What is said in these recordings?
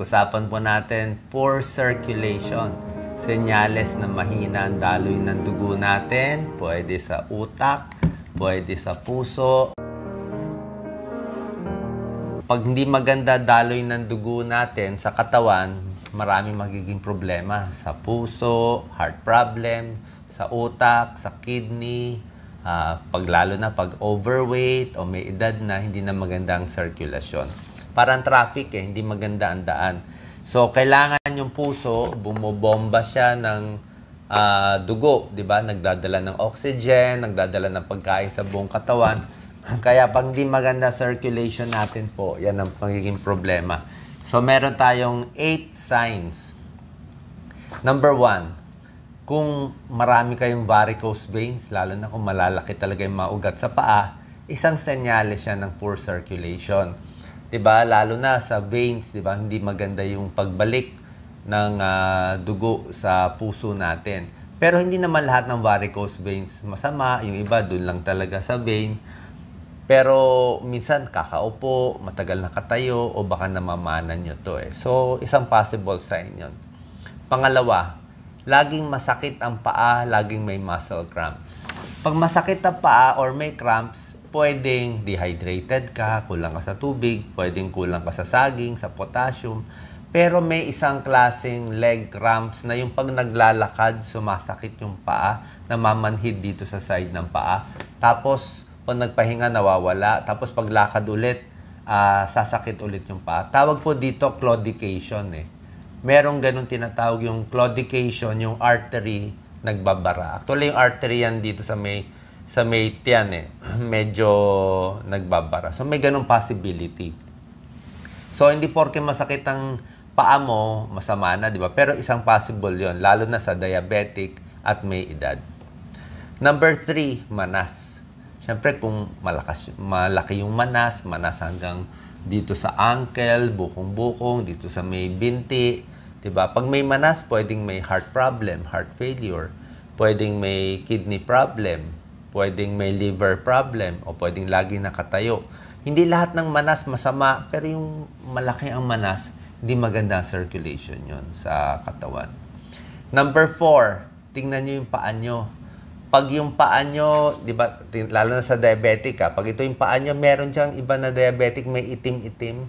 Pag-usapan po natin, poor circulation. Senyales na mahina ang daloy ng dugo natin. Pwede sa utak, pwede sa puso. Pag hindi maganda daloy ng dugo natin sa katawan, maraming magiging problema sa puso, heart problem, sa utak, sa kidney, uh, pag lalo na pag overweight o may edad na hindi na maganda ang sirkulasyon. Parang traffic eh, hindi maganda ang daan. So, kailangan yung puso, bumobomba siya ng uh, dugo, di ba? Nagdadala ng oxygen, nagdadala ng pagkain sa buong katawan. Kaya pag hindi maganda circulation natin po, yan ang magiging problema. So, meron tayong 8 signs. Number 1, kung marami kayong varicose veins, lalo na kung malalaki talaga yung maugat sa paa, isang senyales siya ng poor circulation. 'di ba? Lalo na sa veins, 'di ba? Hindi maganda yung pagbalik ng uh, dugo sa puso natin. Pero hindi naman lahat ng varicose veins masama, yung iba doon lang talaga sa vein. Pero minsan kakaupo, matagal nakatayo o baka namamana niyo to eh. So, isang possible sign 'yon. Pangalawa, laging masakit ang paa, laging may muscle cramps. Pag masakit ang paa or may cramps, pwedeng dehydrated ka, kulang ka sa tubig, pwedeng kulang ka sa saging, sa potassium. Pero may isang klaseng leg cramps na yung pag naglalakad, sumasakit yung paa, namamanhid dito sa side ng paa. Tapos, pag nagpahinga, nawawala. Tapos, pag lakad ulit, uh, sasakit ulit yung paa. Tawag po dito claudication eh. Merong ganun tinatawag yung claudication, yung artery nagbabara. Actually, yung artery yan dito sa may sa may tiyan eh, medyo nagbabara. So may ganong possibility. So hindi porke masakit ang paa mo, masama na, di ba? Pero isang possible yon lalo na sa diabetic at may edad. Number three, manas. Siyempre kung malakas, malaki yung manas, manas hanggang dito sa ankle, bukong-bukong, dito sa may binti, 'di ba? Pag may manas, pwedeng may heart problem, heart failure, pwedeng may kidney problem, pwedeng may liver problem, o pwedeng lagi nakatayo. Hindi lahat ng manas masama, pero yung malaki ang manas, hindi maganda ang circulation yon sa katawan. Number four, tingnan nyo yung paa nyo. Pag yung paa nyo, di ba, lalo na sa diabetic, ha, ah, pag ito yung paa nyo, meron siyang iba na diabetic, may itim-itim,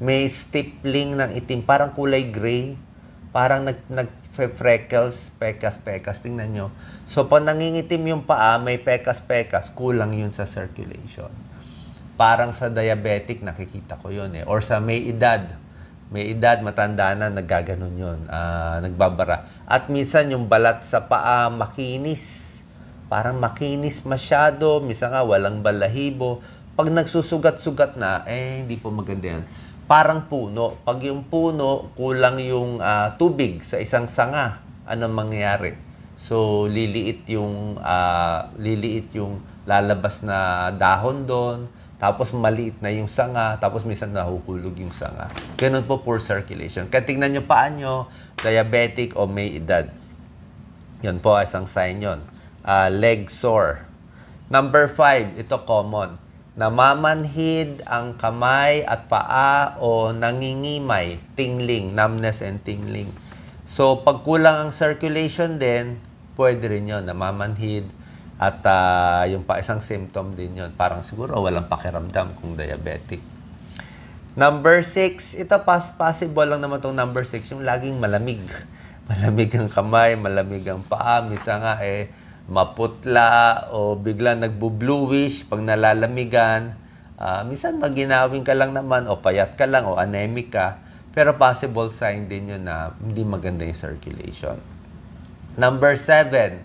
may stippling ng itim, parang kulay gray, parang nag, nag freckles, pekas, pekas. Tingnan nyo. So, pag nangingitim yung paa, may pekas, pekas. Kulang yun sa circulation. Parang sa diabetic, nakikita ko yun eh. Or sa may edad. May edad, matanda na, nagkaganon yun. Uh, nagbabara. At minsan, yung balat sa paa, makinis. Parang makinis masyado. Minsan nga, walang balahibo. Pag nagsusugat-sugat na, eh, hindi po maganda yan parang puno. Pag yung puno, kulang yung uh, tubig sa isang sanga, anong mangyayari? So, liliit yung, uh, liliit yung lalabas na dahon doon, tapos maliit na yung sanga, tapos minsan nahuhulog yung sanga. Ganun po poor circulation. Kaya tingnan nyo paan nyo, diabetic o may edad. Yun po, isang sign yun. Uh, leg sore. Number five, ito common namamanhid ang kamay at paa o nangingimay, tingling, numbness and tingling. So, pag kulang ang circulation din, pwede rin yun, namamanhid. At uh, yung pa isang symptom din yun, parang siguro walang pakiramdam kung diabetic. Number 6, ito pas possible lang naman tong number 6, yung laging malamig. Malamig ang kamay, malamig ang paa, misa nga eh, maputla o bigla nagbo-bluish pag nalalamigan. Uh, minsan maginawin ka lang naman o payat ka lang o anemic ka. Pero possible sign din yun na hindi maganda yung circulation. Number seven,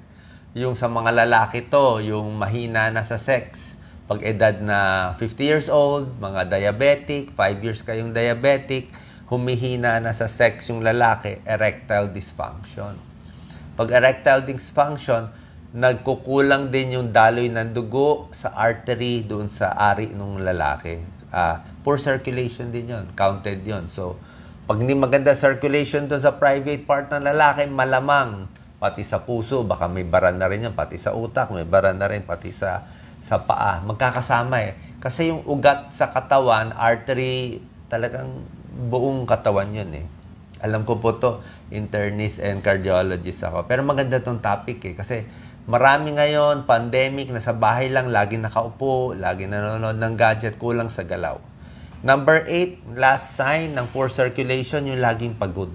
yung sa mga lalaki to, yung mahina na sa sex. Pag edad na 50 years old, mga diabetic, 5 years kayong diabetic, humihina na sa sex yung lalaki, erectile dysfunction. Pag erectile dysfunction, nagkukulang din yung daloy ng dugo sa artery doon sa ari ng lalaki. Uh, poor circulation din yon counted yon So, pag hindi maganda circulation doon sa private part ng lalaki, malamang pati sa puso, baka may baran na rin yan, pati sa utak, may baran na rin, pati sa, sa paa. Magkakasama eh. Kasi yung ugat sa katawan, artery, talagang buong katawan yun eh. Alam ko po to, internist and cardiologist ako. Pero maganda tong topic eh. Kasi Marami ngayon, pandemic, nasa bahay lang, lagi nakaupo, lagi nanonood ng gadget, kulang sa galaw. Number 8, last sign ng poor circulation, yung laging pagod.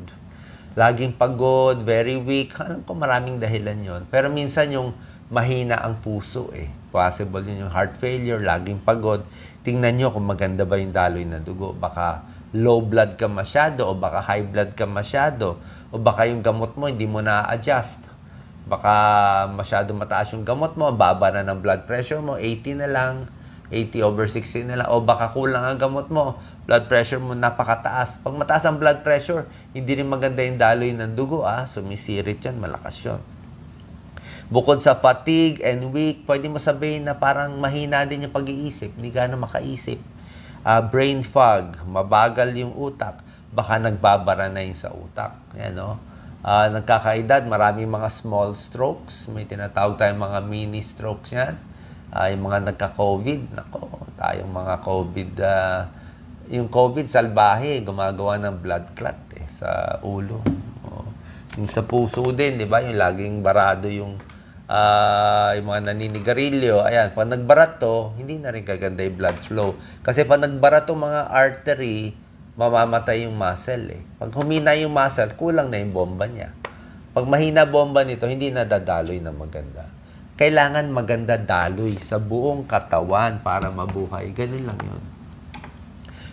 Laging pagod, very weak. Alam ko maraming dahilan yon Pero minsan yung mahina ang puso eh. Possible yun yung heart failure, laging pagod. Tingnan nyo kung maganda ba yung daloy na dugo. Baka low blood ka masyado o baka high blood ka masyado o baka yung gamot mo hindi mo na-adjust baka masyado mataas yung gamot mo, baba na ng blood pressure mo, 80 na lang, 80 over 60 na lang, o baka kulang ang gamot mo, blood pressure mo napakataas. Pag mataas ang blood pressure, hindi rin maganda yung daloy ng dugo, ah, sumisirit yan, malakas yon. Bukod sa fatigue and weak, pwede mo sabihin na parang mahina din yung pag-iisip, hindi ka makaisip. Uh, brain fog, mabagal yung utak, baka nagbabara na yung sa utak. Yan, no? Oh uh, nagkakaedad, maraming mga small strokes. May tinatawag tayong mga mini strokes yan. Uh, yung mga nagka-COVID, nako, tayong mga COVID, uh, yung COVID salbahe, gumagawa ng blood clot eh, sa ulo. Oh. Yung sa puso din, di ba? Yung laging barado yung, uh, yung mga naninigarilyo. Ayan, pag nagbarat to, hindi na rin kaganda yung blood flow. Kasi pag nagbarat to mga artery, mamamatay yung muscle eh. Pag humina yung muscle, kulang na yung bomba niya. Pag mahina bomba nito, hindi nadadaloy dadaloy na maganda. Kailangan maganda daloy sa buong katawan para mabuhay. Ganun lang yun.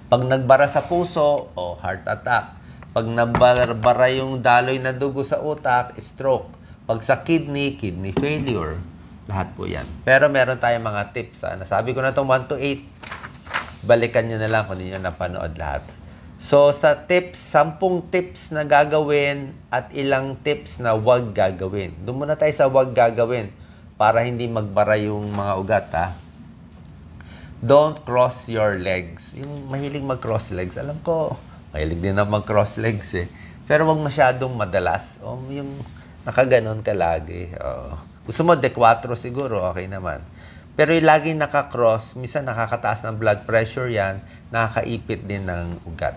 Pag nagbara sa puso, o oh, heart attack. Pag nabara yung daloy na dugo sa utak, stroke. Pag sa kidney, kidney failure. Lahat po yan. Pero meron tayong mga tips. Ha? Nasabi ko na itong 1 to 8. Balikan nyo na lang kung hindi nyo napanood lahat. So sa tips, sampung tips na gagawin at ilang tips na wag gagawin. Doon muna tayo sa wag gagawin para hindi magbara yung mga ugat ha. Don't cross your legs. Yung mahilig mag-cross legs. Alam ko, mahilig din na mag-cross legs eh. Pero wag masyadong madalas. O yung nakaganon ka lagi. O. Gusto mo, de 4 siguro, okay naman. Pero yung laging nakakross, minsan nakakataas ng blood pressure yan, nakakaipit din ng ugat.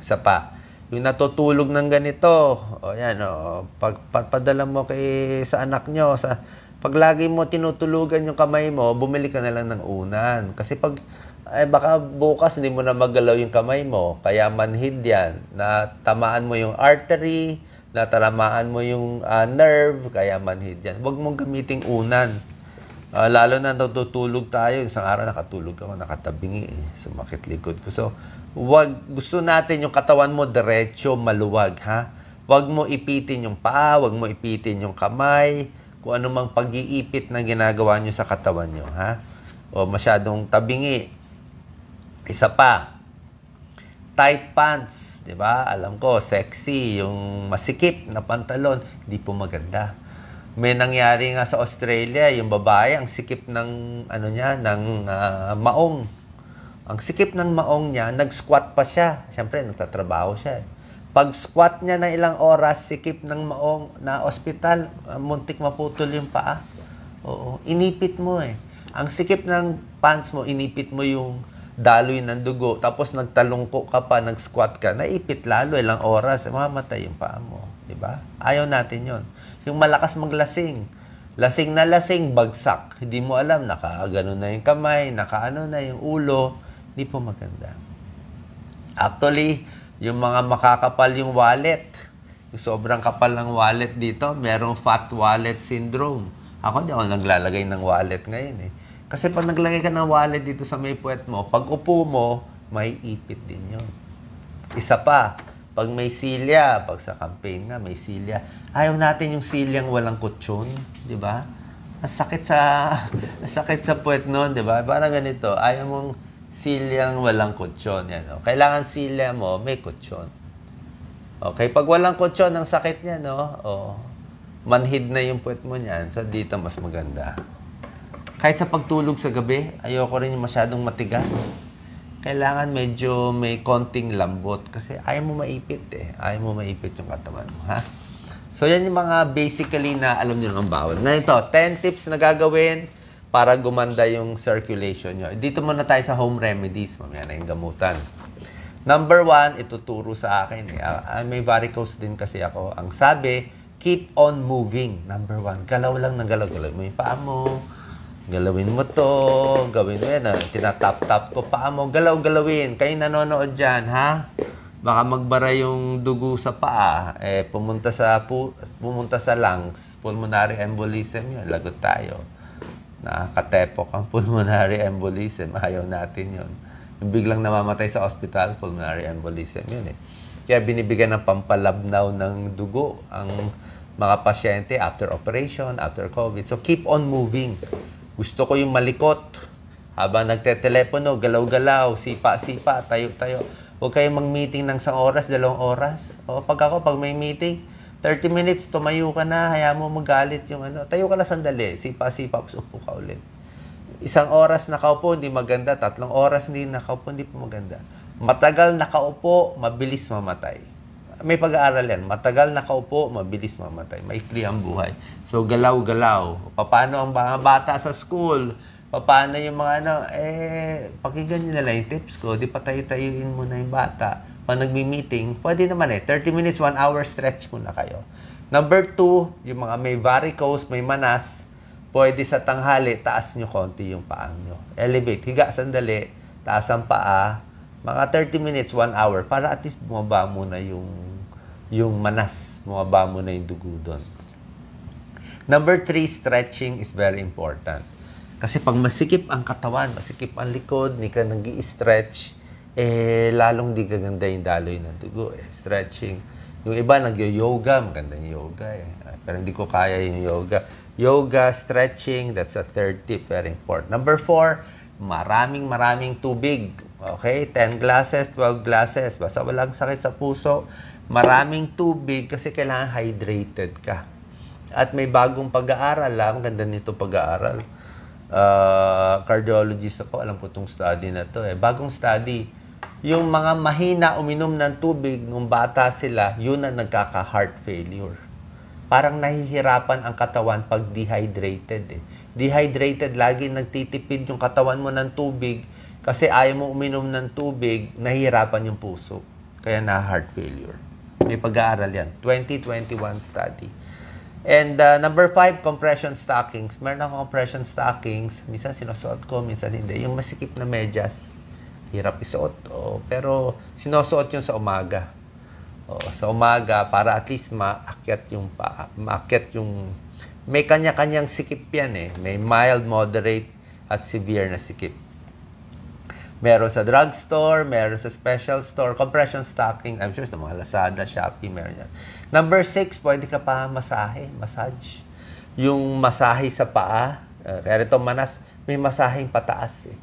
Sa pa, yung natutulog ng ganito, o yan, o, pag, pagpadala mo kay sa anak nyo, sa, pag lagi mo tinutulugan yung kamay mo, bumili ka na lang ng unan. Kasi pag, ay eh, baka bukas hindi mo na magalaw yung kamay mo, kaya manhid yan. na tamaan mo yung artery, natamaan mo yung uh, nerve, kaya manhid yan. Huwag mong gamiting unan Uh, lalo na natutulog tayo. Isang araw nakatulog ako, nakatabingi, eh, sumakit likod ko. So, wag, gusto natin yung katawan mo diretso, maluwag, ha? Wag mo ipitin yung paa, wag mo ipitin yung kamay, kung anumang pag-iipit na ginagawa nyo sa katawan nyo, ha? O masyadong tabingi. Eh. Isa pa, tight pants, di ba? Alam ko, sexy, yung masikip na pantalon, hindi po maganda may nangyari nga sa Australia, yung babae, ang sikip ng, ano niya, ng uh, maong. Ang sikip ng maong niya, nag-squat pa siya. Siyempre, nagtatrabaho siya. Pag squat niya na ilang oras, sikip ng maong na ospital, ah, muntik maputol yung paa. Oo, inipit mo eh. Ang sikip ng pants mo, inipit mo yung daloy ng dugo, tapos nagtalungko ka pa, nag-squat ka, naipit lalo ilang oras, mamatay yung paa mo. 'Di ba? Ayaw natin 'yon. Yung malakas maglasing. Lasing na lasing, bagsak. Hindi mo alam, nakaano na yung kamay, nakaano na yung ulo. Hindi po maganda. Actually, yung mga makakapal yung wallet, yung sobrang kapal ng wallet dito, merong fat wallet syndrome. Ako hindi ako naglalagay ng wallet ngayon eh. Kasi pag naglagay ka ng wallet dito sa may puwet mo, pag upo mo, may ipit din yon. Isa pa, pag may silya, pag sa campaign na may silya. Ayaw natin yung silyang walang kutsyon, di ba? Ang sakit sa, ang sakit sa puwet noon, di ba? Parang ganito, ayaw mong silyang walang kutsyon. Yan, no? Kailangan silya mo, may kutsyon. Okay, pag walang kutsyon, ang sakit niya, no? Oh, manhid na yung puwet mo niyan. So, dito mas maganda. Kahit sa pagtulog sa gabi, ayoko rin yung masyadong matigas kailangan medyo may konting lambot kasi ayaw mo maipit eh. Ayaw mo maipit yung katawan mo, ha? So, yan yung mga basically na alam nyo ng bawal. Na ito, 10 tips na gagawin para gumanda yung circulation nyo. Dito muna tayo sa home remedies. Mamaya na yung gamutan. Number one, ituturo sa akin. Eh. Ah, ah, may varicose din kasi ako. Ang sabi, keep on moving. Number one, galaw lang ng galaw. Galaw mo yung paa mo Galawin mo to, gawin mo yan. Ah. Tinatap-tap ko paa mo. Galaw-galawin. Kayo nanonood dyan, ha? Baka magbara yung dugo sa paa. Eh, pumunta sa, pu- pumunta sa lungs. Pulmonary embolism yun. Lagot tayo. Nakakatepok ang pulmonary embolism. Ayaw natin yun. Yung biglang namamatay sa ospital, pulmonary embolism yun eh. Kaya binibigyan ng pampalabnaw ng dugo ang mga pasyente after operation, after COVID. So keep on moving. Gusto ko yung malikot. Habang nagtetelepono, galaw-galaw, sipa-sipa, tayo-tayo. Huwag kayong mag-meeting ng isang oras, dalawang oras. O, pag ako, pag may meeting, 30 minutes, tumayo ka na, haya mo magalit yung ano. Tayo ka lang sandali, sipa-sipa, upo ka ulit. Isang oras nakaupo, hindi maganda. Tatlong oras hindi nakaupo, hindi po maganda. Matagal nakaupo, mabilis mamatay may pag-aaral yan. Matagal nakaupo, mabilis mamatay. Maikli ang buhay. So, galaw-galaw. Paano ang mga bata sa school? Paano yung mga ano, eh, pakinggan nyo nalang yung tips ko. Di patayo-tayuin mo na yung bata. Pag nagmi-meeting, pwede naman eh. 30 minutes, 1 hour stretch muna kayo. Number 2, yung mga may varicose, may manas, pwede sa tanghali, taas nyo konti yung paa nyo. Elevate, higa sandali, taas ang paa, mga 30 minutes, 1 hour, para at least bumaba muna yung, yung manas, bumaba muna yung dugo doon. Number 3, stretching is very important. Kasi pag masikip ang katawan, masikip ang likod, hindi ka nag stretch eh, lalong di gaganda yung daloy ng dugo. Eh. Stretching. Yung iba nag-yoga, maganda yung yoga eh. Pero hindi ko kaya yung yoga. Yoga, stretching, that's a third tip, very important. Number four, maraming maraming tubig Okay? 10 glasses, 12 glasses. Basta walang sakit sa puso. Maraming tubig kasi kailangan hydrated ka. At may bagong pag-aaral. Ah. Ang ganda nito pag-aaral. Uh, cardiologist ako. Alam ko itong study na to. Eh. Bagong study. Yung mga mahina uminom ng tubig nung bata sila, yun ang nagkaka-heart failure. Parang nahihirapan ang katawan pag dehydrated. Eh. Dehydrated, lagi nagtitipid yung katawan mo ng tubig kasi ayaw mo uminom ng tubig, nahihirapan yung puso. Kaya na heart failure. May pag-aaral yan. 2021 study. And uh, number five, compression stockings. Meron ako compression stockings. Minsan sinusuot ko, minsan hindi. Yung masikip na medyas. Hirap isuot. Oh, pero sinusuot yun sa umaga. Oh, sa umaga, para at least maakyat yung pa, Maakyat yung... May kanya-kanyang sikip yan eh. May mild, moderate, at severe na sikip. Meron sa drugstore, meron sa special store, compression stocking, I'm sure sa mga Lazada, Shopee, meron yan. Number six, pwede ka pa masahe, massage. Yung masahe sa paa, uh, kaya ito manas, may masaheng pataas eh.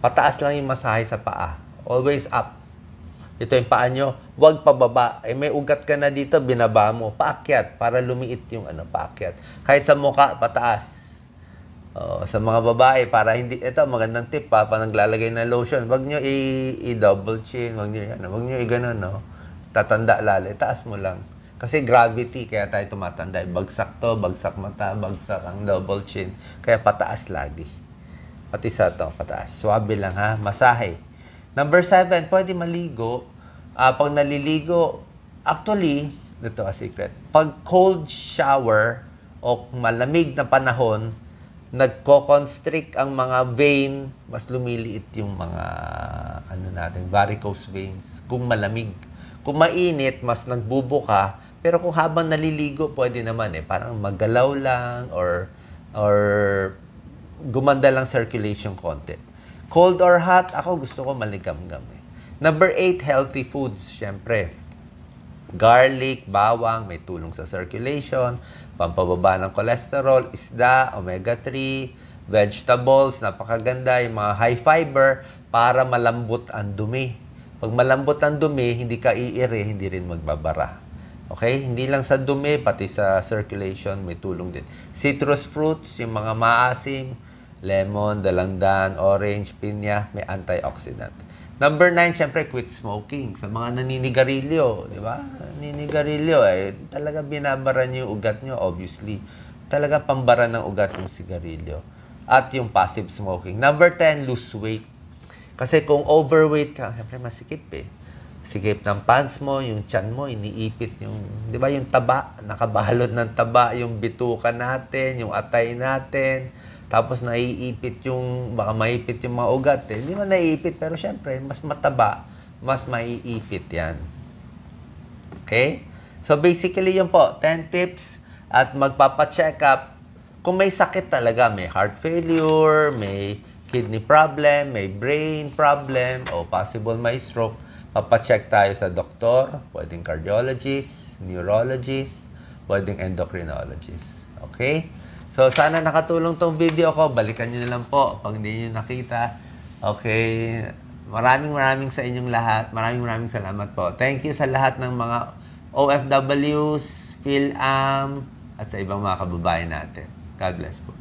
Pataas lang yung masahe sa paa. Always up. Ito yung paa nyo. Huwag pababa. Eh, may ugat ka na dito, binaba mo. Paakyat para lumiit yung ano, paakyat. Kahit sa muka, pataas Oh, sa mga babae, para hindi, ito magandang tip pa, pa naglalagay ng lotion, wag niyo i-double chin, wag niyo ano, wag niyo i no? Tatanda lalo, itaas mo lang. Kasi gravity, kaya tayo tumatanda. Eh, bagsak to, bagsak mata, bagsak ang double chin. Kaya pataas lagi. Pati sa to, pataas. Swabe lang ha, masahe. Number seven, pwede maligo. Uh, pag naliligo, actually, ito a secret. Pag cold shower o malamig na panahon, nagko-constrict ang mga vein, mas lumiliit yung mga ano natin, varicose veins kung malamig. Kung mainit, mas nagbubuka, pero kung habang naliligo, pwede naman eh, parang magalaw lang or or gumanda lang circulation konti. Cold or hot, ako gusto ko maligamgam eh. Number eight, healthy foods, syempre. Garlic, bawang, may tulong sa circulation pampababa ng cholesterol, isda, omega-3, vegetables, napakaganda, yung mga high fiber para malambot ang dumi. Pag malambot ang dumi, hindi ka iire, hindi rin magbabara. Okay? Hindi lang sa dumi, pati sa circulation, may tulong din. Citrus fruits, yung mga maasim, lemon, dalandan, orange, pinya, may antioxidant. Number nine, syempre, quit smoking. Sa mga naninigarilyo, di ba? Naninigarilyo, eh, talaga binabara niyo yung ugat niyo, obviously. Talaga pambara ng ugat yung sigarilyo. At yung passive smoking. Number 10, lose weight. Kasi kung overweight ka, syempre masikip eh. Sikip ng pants mo, yung chan mo, iniipit yung, di ba, yung taba, nakabalot ng taba, yung bituka natin, yung atay natin, tapos naiipit yung, baka maipit yung mga ugat eh. Hindi man naiipit, pero syempre, mas mataba, mas maiipit yan. Okay? So basically yun po, 10 tips at magpapacheck up kung may sakit talaga, may heart failure, may kidney problem, may brain problem, o possible may stroke, papacheck tayo sa doktor, pwedeng cardiologist, neurologist, pwedeng endocrinologist. Okay? So, sana nakatulong tong video ko. Balikan nyo na lang po pag hindi nyo nakita. Okay. Maraming maraming sa inyong lahat. Maraming maraming salamat po. Thank you sa lahat ng mga OFWs, PhilAm, at sa ibang mga kababayan natin. God bless po.